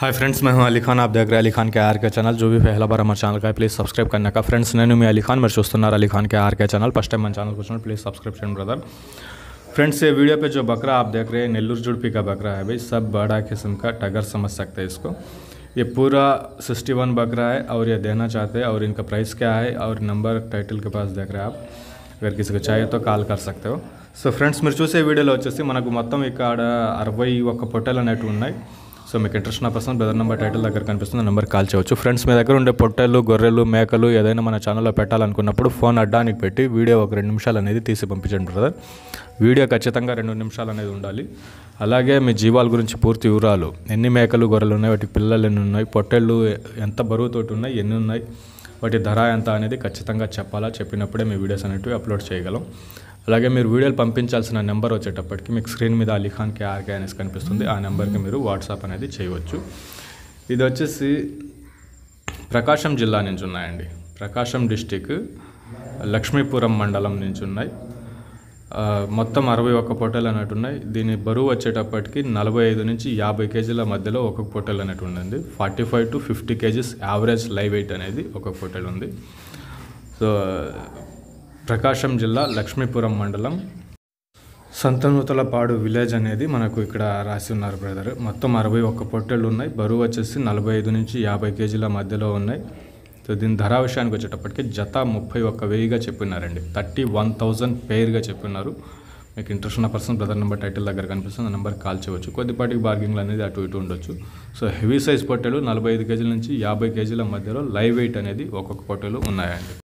hi friends मैं हूं अली खान आप देख रहे हैं अली खान के आर के चैनल जो भी पहला बार हमारे चैनल का है प्लीज़ सब्सक्राइब करने का फ्रेंड्स नैनू मैं अली खान मैं चुस्तनार अली खान के R K channel first time मन चैनल को प्लीज़ सब्सक्रिप्शन ब्रदर फ्रेंड्स ये वीडियो पे जो बकरा आप देख रहे हैं नेल्लूर जुड़पी का बकरा है भाई सब बड़ा किस्म का टगर समझ सकते हैं इसको ये पूरा सिक्सटी वन बकरा है और ये देना चाहते हैं और इनका प्राइस क्या है और नंबर टाइटल के पास देख रहे हैं आप అక్కడ కిసుకు ఛాయ్తో కాల్ కర్ సక్తావు సో ఫ్రెండ్స్ మీరు చూసే వీడియోలో వచ్చేసి मन को मतलब इकड़ अरवे పొట్టెలు अनेट ఉన్నాయి సో మీకు ఇంట్రెస్ట్ ఉన్న పర్సన్ బ్రదర్ నెంబర్ టైటిల్ దగ్గర కనిపిస్తుంది నెంబర్ కాల్ చేయవచ్చు ఫ్రెండ్స్ మీ దగ్గర ఉండే పొట్టెలు గొర్రెలు మేకలు ఏదైనా మన ఛానల్లో పెట్టాలనుకున్నప్పుడు ఫోన్ అడ్డానికి పెట్టి వీడియో ఒక రెండు నిమిషాలు అనేది తీసి పంపించండి బ్రదర్ వీడియో ఖచ్చితంగా రెండు నిమిషాలు అనేది ఉండాలి అలాగే మీ జీవాల గురించి పూర్తి వివరాలు ఎన్ని మేకలు గొర్రెలు ఉన్నాయి వాటి పిల్లలు ఎన్ని ఉన్నాయి పొట్టెళ్ళు ఎంత బరువుతోటి ఉన్నాయి ఎన్ని ఉన్నాయి వాటి ధర ఎంత అనేది ఖచ్చితంగా చెప్పాలా చెప్పినప్పుడే మీ వీడియోస్ అనేటివి అప్లోడ్ చేయగలం అలాగే మీరు వీడియోలు పంపించాల్సిన నెంబర్ వచ్చేటప్పటికి మీకు స్క్రీన్ మీద అలీఖాన్ కేఆర్కే అనేసి కనిపిస్తుంది ఆ నెంబర్కి మీరు వాట్సాప్ అనేది చేయవచ్చు ఇది వచ్చేసి ప్రకాశం జిల్లా నుంచి ఉన్నాయండి ప్రకాశం డిస్టిక్ లక్ష్మీపురం మండలం నుంచి ఉన్నాయి మొత్తం అరవై ఒక్క పొట్టెలు అన్నట్టు ఉన్నాయి దీని బరువు వచ్చేటప్పటికి నలభై ఐదు నుంచి యాభై కేజీల మధ్యలో ఒక పొట్టెలు అన్నట్టు ఉందండి forty five to fifty kgs average live weight అనేది ఒక పొట్టెలు ఉంది సో ప్రకాశం జిల్లా లక్ష్మీపురం మండలం సంతనూతలపాడు విలేజ్ అనేది మనకు ఇక్కడ రాసి ఉన్నారు బ్రదర్ మొత్తం అరవై ఒక్క పొట్టెలు ఉన్నాయి బరువు వచ్చేసి నలభై ఐదు నుంచి యాభై కేజీల మధ్యలో ఉన్నాయి సో దీని ధర విషయానికి వచ్చేటప్పటికి జత ముప్పై ఒక్క వెయ్యిగా చెప్పినారండి థర్టీ వన్ థౌజండ్ పేర్గా చెప్పినారు మీకు ఇంట్రెస్ట్ ఉన్న పర్సన్ బ్రదర్ నెంబర్ టైటిల్ దగ్గర కనిపిస్తుంది ఆ నెంబర్ కాల్ చేయవచ్చు కొద్దిపాటికి బార్గింగ్లు అనేది అటు ఇటు ఉండొచ్చు సో హెవీ సైజ్ పొట్టెలు నలభై ఐదు కేజీల నుంచి యాభై కేజీల మధ్యలో లైవ్ వెయిట్ అనేది ఒక్కొక్క పొట్టెలు ఉన్నాయండి